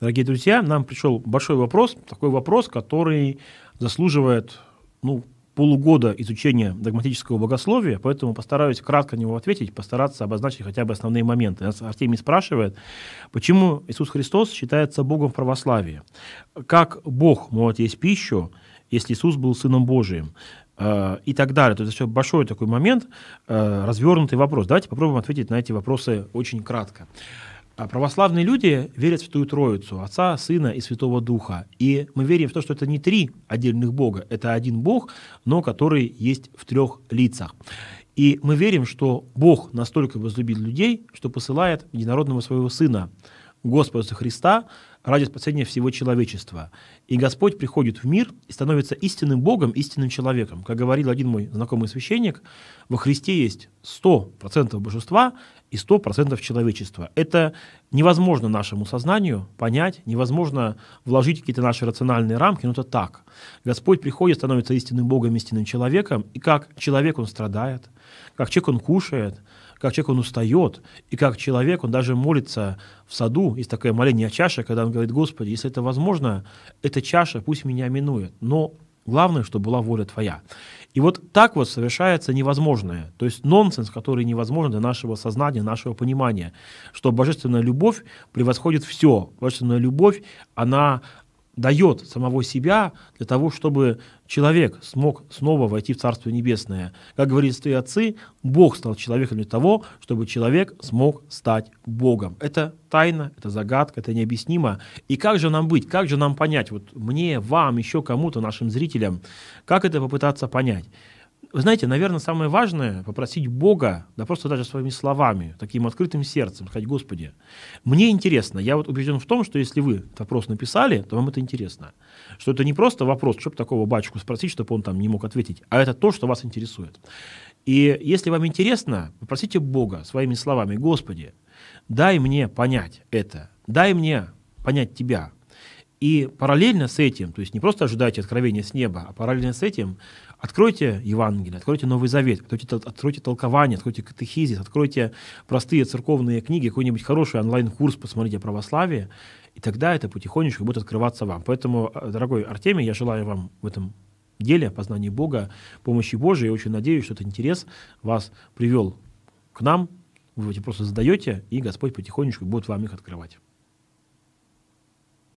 дорогие друзья, нам пришел большой вопрос, такой вопрос, который заслуживает ну, полугода изучения догматического богословия, поэтому постараюсь кратко на него ответить, постараться обозначить хотя бы основные моменты. Нас Артемий спрашивает, почему Иисус Христос считается Богом в православии? Как Бог может есть пищу, если Иисус был Сыном Божиим? А, и так далее. То есть это большой такой момент, а, развернутый вопрос. Давайте попробуем ответить на эти вопросы очень кратко. А православные люди верят в Святую Троицу, Отца, Сына и Святого Духа. И мы верим в то, что это не три отдельных Бога, это один Бог, но который есть в трех лицах. И мы верим, что Бог настолько возлюбил людей, что посылает единородного своего Сына, Господа Христа, ради спасения всего человечества. И Господь приходит в мир и становится истинным Богом, истинным человеком. Как говорил один мой знакомый священник, во Христе есть 100% божества и 100% человечества. Это невозможно нашему сознанию понять, невозможно вложить какие-то наши рациональные рамки, но это так. Господь приходит, становится истинным Богом, истинным человеком, и как человек он страдает, как человек он кушает, как человек он устает, и как человек он даже молится в саду, есть такое моление о чаше, когда он он говорит, Господи, если это возможно, эта чаша пусть меня минует, но главное, чтобы была воля Твоя. И вот так вот совершается невозможное, то есть нонсенс, который невозможен для нашего сознания, нашего понимания, что божественная любовь превосходит все. Божественная любовь, она дает самого себя для того, чтобы человек смог снова войти в Царство Небесное. Как говорит святые отцы, Бог стал человеком для того, чтобы человек смог стать Богом. Это тайна, это загадка, это необъяснимо. И как же нам быть, как же нам понять, вот мне, вам, еще кому-то, нашим зрителям, как это попытаться понять? вы знаете, наверное, самое важное — попросить Бога, да просто даже своими словами, таким открытым сердцем, сказать, «Господи, мне интересно». Я вот убежден в том, что если вы вопрос написали, то вам это интересно. Что это не просто вопрос, чтобы такого батюшку спросить, чтобы он там не мог ответить, а это то, что вас интересует. И если вам интересно, попросите Бога своими словами, «Господи, дай мне понять это, дай мне понять Тебя, и параллельно с этим, то есть не просто ожидайте откровения с неба, а параллельно с этим откройте Евангелие, откройте Новый Завет, откройте, откройте толкование, откройте катехизис, откройте простые церковные книги, какой-нибудь хороший онлайн-курс посмотрите о православии, и тогда это потихонечку будет открываться вам. Поэтому, э, дорогой Артемий, я желаю вам в этом деле познания Бога, помощи Божией. Я очень надеюсь, что этот интерес вас привел к нам. Вы эти просто задаете, и Господь потихонечку будет вам их открывать.